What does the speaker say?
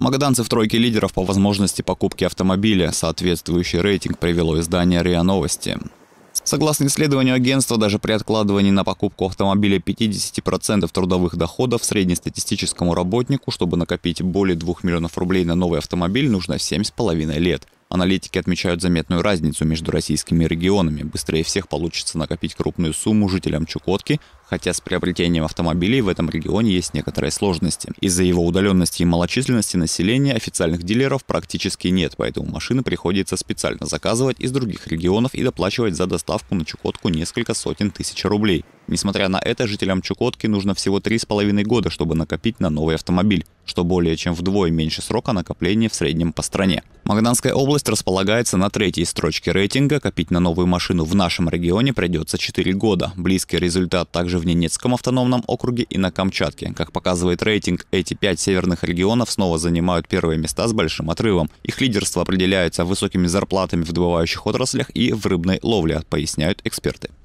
Магаданцы в тройке лидеров по возможности покупки автомобиля. Соответствующий рейтинг привело издание РИА Новости. Согласно исследованию агентства, даже при откладывании на покупку автомобиля 50% трудовых доходов среднестатистическому работнику, чтобы накопить более 2 миллионов рублей на новый автомобиль, нужно 7,5 лет. Аналитики отмечают заметную разницу между российскими регионами. Быстрее всех получится накопить крупную сумму жителям Чукотки, хотя с приобретением автомобилей в этом регионе есть некоторые сложности. Из-за его удаленности и малочисленности населения официальных дилеров практически нет, поэтому машины приходится специально заказывать из других регионов и доплачивать за доставку на Чукотку несколько сотен тысяч рублей. Несмотря на это, жителям Чукотки нужно всего три с половиной года, чтобы накопить на новый автомобиль, что более чем вдвое меньше срока накопления в среднем по стране. Магаданская область располагается на третьей строчке рейтинга. Копить на новую машину в нашем регионе придется 4 года. Близкий результат также также в Ненецком автономном округе и на Камчатке. Как показывает рейтинг, эти пять северных регионов снова занимают первые места с большим отрывом. Их лидерство определяется высокими зарплатами в добывающих отраслях и в рыбной ловле, поясняют эксперты.